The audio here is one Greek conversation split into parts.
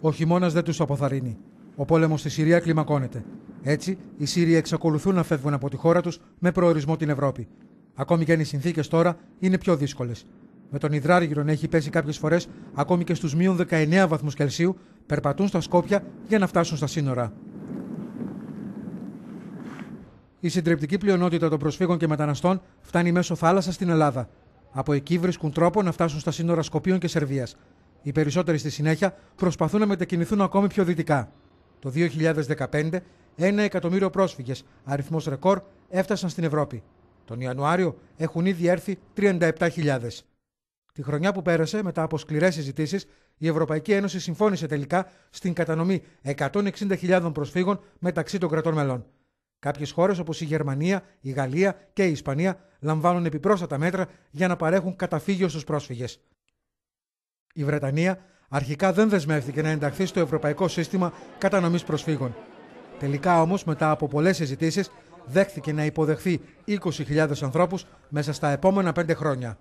Ο χειμώνας δεν τους αποθαρρύνει. Ο πόλεμος στη Συρία κλιμακώνεται. Έτσι, οι Σύριοι εξακολουθούν να φεύγουν από τη χώρα τους με προορισμό την Ευρώπη. Ακόμη και αν οι συνθήκες τώρα είναι πιο δύσκολες. Με τον υδράργυρο να έχει πέσει κάποιες φορές ακόμη και στους μείον 19 βαθμούς Κελσίου, περπατούν στα Σκόπια για να φτάσουν στα σύνορα. Η συντριπτική πλειονότητα των προσφύγων και μεταναστών φτάνει μέσω θάλασσας στην Ελλάδα. Από εκεί βρίσκουν τρόπο να φτάσουν στα σύνορα Σκοπίων και Σερβίας οι περισσότεροι στη συνέχεια προσπαθούν να μετακινηθούν ακόμη πιο δυτικά. Το 2015, ένα εκατομμύριο πρόσφυγες, αριθμός ρεκόρ, έφτασαν στην Ευρώπη. Τον Ιανουάριο έχουν ήδη έρθει 37.000. Τη χρονιά που πέρασε, μετά από σκληρές συζητήσεις, η Ευρωπαϊκή Ένωση συμφώνησε τελικά στην κατανομή 160.000 προσφύγων μεταξύ των κρατών μελών. Κάποιες χώρες όπως η Γερμανία, η Γαλλία και η Ισπανία λαμβάνουν επιπρόσθετα μέτρα για να παρέχουν καταφύγιο στους πρόσφυγες. Η Βρετανία αρχικά δεν δεσμεύτηκε να ενταχθεί στο ευρωπαϊκό σύστημα κατανομής προσφύγων. Τελικά όμως μετά από πολλές συζητήσεις δέχθηκε να υποδεχθεί 20.000 ανθρώπους μέσα στα επόμενα πέντε χρόνια.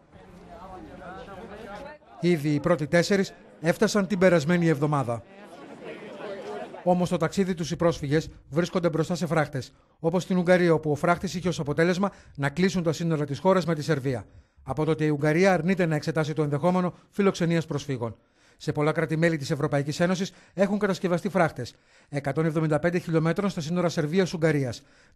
Ήδη οι πρώτοι τέσσερις έφτασαν την περασμένη εβδομάδα. Όμως το ταξίδι τους οι πρόσφυγες βρίσκονται μπροστά σε φράχτες. Όπως στην Ουγγαρία, όπου ο φράχτης είχε ως αποτέλεσμα να κλείσουν τα σύνορα της χώρας με τη Σερβία από τότε η Ουγγαρία αρνείται να εξετάσει το ενδεχόμενο φιλοξενίας προσφύγων. Σε πολλά κράτη-μέλη της Ευρωπαϊκής Ένωσης έχουν κατασκευαστεί φράχτες. 175 χιλιόμετρων στα σύνορα Σερβία-Ουγγαρία,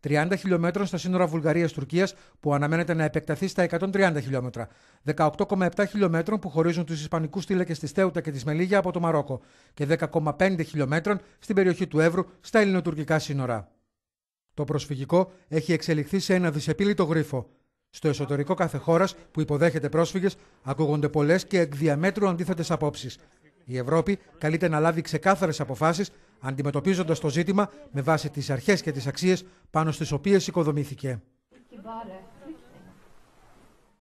30 χιλιόμετρων στα σύνορα Βουλγαρία-Τουρκία που αναμένεται να επεκταθεί στα 130 χιλιόμετρα, 18,7 χιλιόμετρων που χωρίζουν τους Ισπανικούς θύλακε τη Θέουτα και τη Μελίγια από το Μαρόκο και 10,5 χιλιόμετρων στην περιοχή του Εύρου στα ελληνοτουρκικά σύνορα. Το προσφυγικό έχει εξελιχθεί σε ένα δυσεπίλητο γρίφο. Στο εσωτερικό κάθε χώρας που υποδέχεται πρόσφυγες, ακούγονται πολλές και εκ διαμέτρου αντίθετες απόψεις. Η Ευρώπη καλείται να λάβει ξεκάθαρες αποφάσεις, αντιμετωπίζοντας το ζήτημα με βάση τις αρχές και τις αξίες πάνω στις οποίες οικοδομήθηκε.